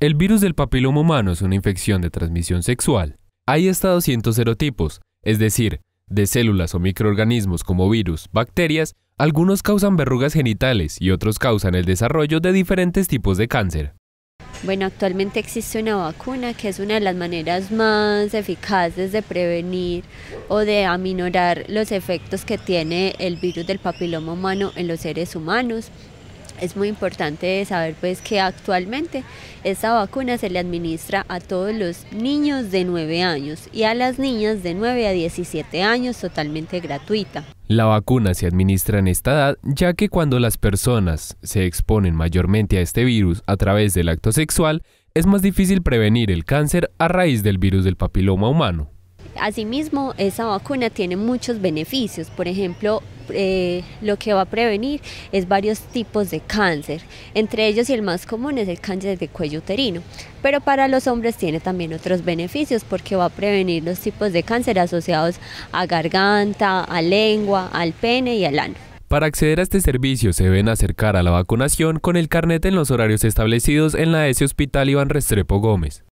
El virus del papiloma humano es una infección de transmisión sexual. Hay hasta 200 serotipos, es decir, de células o microorganismos como virus, bacterias, algunos causan verrugas genitales y otros causan el desarrollo de diferentes tipos de cáncer. Bueno, actualmente existe una vacuna que es una de las maneras más eficaces de prevenir o de aminorar los efectos que tiene el virus del papiloma humano en los seres humanos es muy importante saber pues que actualmente esta vacuna se le administra a todos los niños de 9 años y a las niñas de 9 a 17 años totalmente gratuita. La vacuna se administra en esta edad ya que cuando las personas se exponen mayormente a este virus a través del acto sexual, es más difícil prevenir el cáncer a raíz del virus del papiloma humano. Asimismo, esa vacuna tiene muchos beneficios, por ejemplo, eh, lo que va a prevenir es varios tipos de cáncer, entre ellos el más común es el cáncer de cuello uterino, pero para los hombres tiene también otros beneficios porque va a prevenir los tipos de cáncer asociados a garganta, a lengua, al pene y al ano. Para acceder a este servicio se deben acercar a la vacunación con el carnet en los horarios establecidos en la S Hospital Iván Restrepo Gómez.